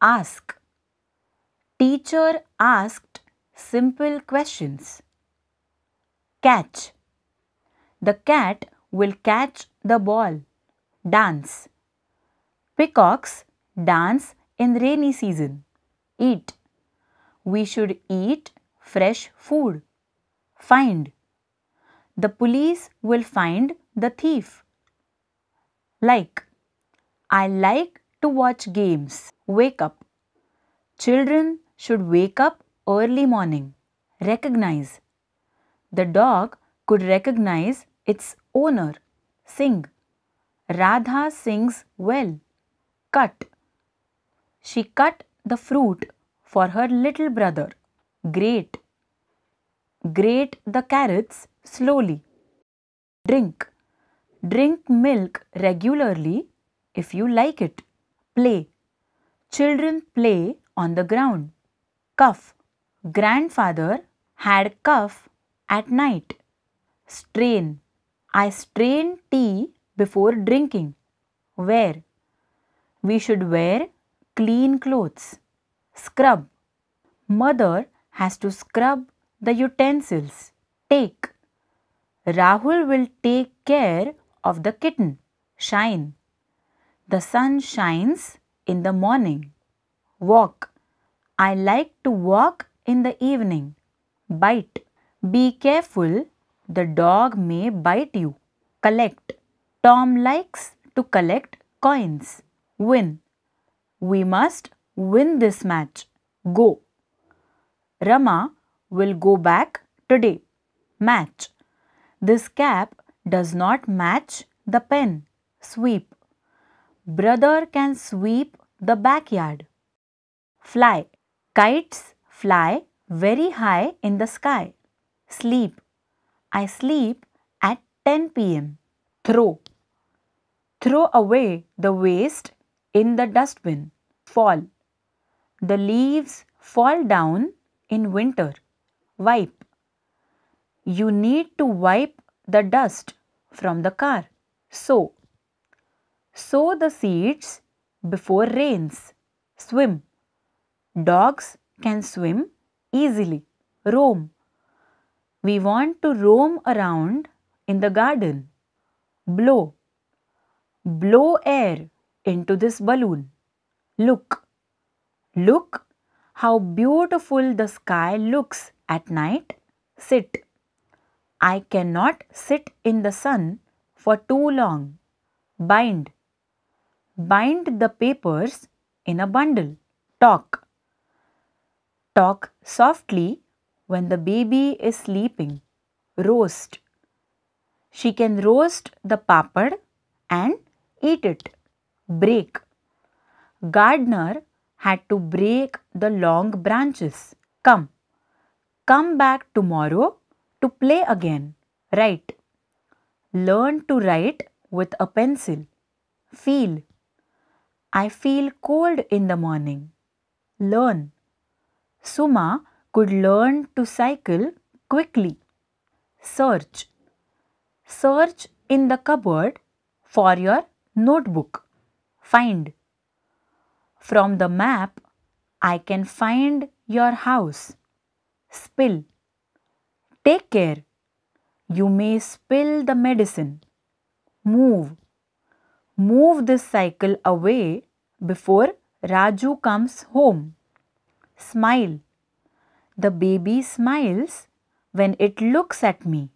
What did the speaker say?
ask. Teacher asked simple questions. Catch. The cat will catch the ball. Dance. Peacocks dance in rainy season. Eat. We should eat fresh food. Find. The police will find the thief. Like. I like to watch games. Wake up. Children should wake up early morning. Recognize. The dog could recognize its owner. Sing. Radha sings well. Cut. She cut the fruit for her little brother. Grate. Grate the carrots slowly. Drink. Drink milk regularly if you like it. Play. Children play on the ground. Cuff. Grandfather had cuff at night. Strain. I strain tea before drinking. Wear. We should wear clean clothes. Scrub. Mother has to scrub the utensils. Take. Rahul will take care of the kitten. Shine. The sun shines in the morning. Walk. I like to walk in the evening. Bite. Be careful. The dog may bite you. Collect. Tom likes to collect coins. Win. We must win this match. Go. Rama will go back today. Match. This cap does not match the pen. Sweep. Brother can sweep the backyard. Fly. Kites fly very high in the sky. Sleep. I sleep at 10 pm. Throw. Throw away the waste in the dustbin. Fall. The leaves fall down in winter. Wipe. You need to wipe the dust from the car. So, Sow the seeds before rains. Swim. Dogs can swim easily. Roam. We want to roam around in the garden. Blow. Blow air into this balloon. Look. Look how beautiful the sky looks at night. Sit. I cannot sit in the sun for too long. Bind bind the papers in a bundle. Talk. Talk softly when the baby is sleeping. Roast. She can roast the papad and eat it. Break. Gardener had to break the long branches. Come. Come back tomorrow to play again. Write. Learn to write with a pencil. Feel. I feel cold in the morning. Learn. Suma could learn to cycle quickly. Search. Search in the cupboard for your notebook. Find. From the map, I can find your house. Spill. Take care. You may spill the medicine. Move move this cycle away before Raju comes home. Smile. The baby smiles when it looks at me.